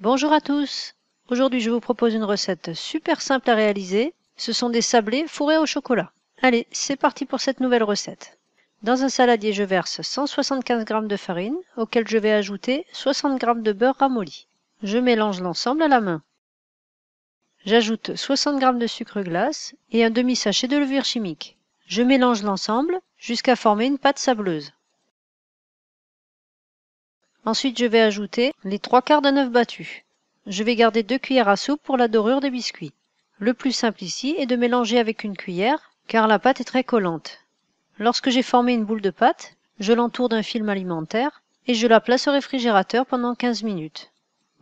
Bonjour à tous Aujourd'hui je vous propose une recette super simple à réaliser. Ce sont des sablés fourrés au chocolat. Allez, c'est parti pour cette nouvelle recette. Dans un saladier je verse 175 g de farine auquel je vais ajouter 60 g de beurre ramolli. Je mélange l'ensemble à la main. J'ajoute 60 g de sucre glace et un demi-sachet de levure chimique. Je mélange l'ensemble jusqu'à former une pâte sableuse. Ensuite, je vais ajouter les trois quarts d'un œuf battu. Je vais garder deux cuillères à soupe pour la dorure des biscuits. Le plus simple ici est de mélanger avec une cuillère car la pâte est très collante. Lorsque j'ai formé une boule de pâte, je l'entoure d'un film alimentaire et je la place au réfrigérateur pendant 15 minutes.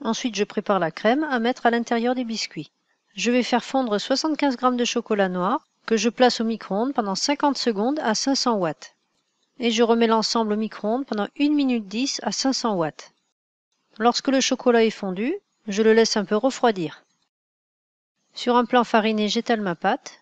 Ensuite, je prépare la crème à mettre à l'intérieur des biscuits. Je vais faire fondre 75 g de chocolat noir que je place au micro-ondes pendant 50 secondes à 500 watts et je remets l'ensemble au micro-ondes pendant 1 minute 10 à 500 watts. Lorsque le chocolat est fondu, je le laisse un peu refroidir. Sur un plan fariné, j'étale ma pâte.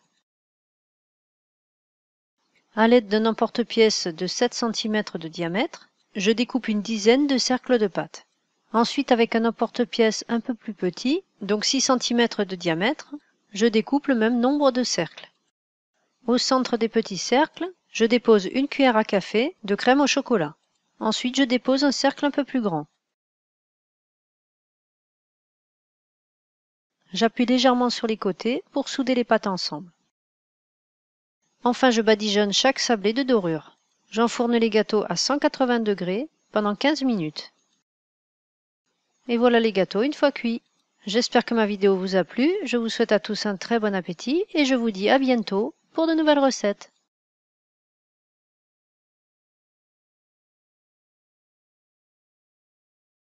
À l'aide d'un emporte-pièce de 7 cm de diamètre, je découpe une dizaine de cercles de pâte. Ensuite, avec un emporte-pièce un peu plus petit, donc 6 cm de diamètre, je découpe le même nombre de cercles. Au centre des petits cercles, je dépose une cuillère à café de crème au chocolat. Ensuite, je dépose un cercle un peu plus grand. J'appuie légèrement sur les côtés pour souder les pâtes ensemble. Enfin, je badigeonne chaque sablé de dorure. J'enfourne les gâteaux à 180 degrés pendant 15 minutes. Et voilà les gâteaux une fois cuits. J'espère que ma vidéo vous a plu, je vous souhaite à tous un très bon appétit et je vous dis à bientôt pour de nouvelles recettes.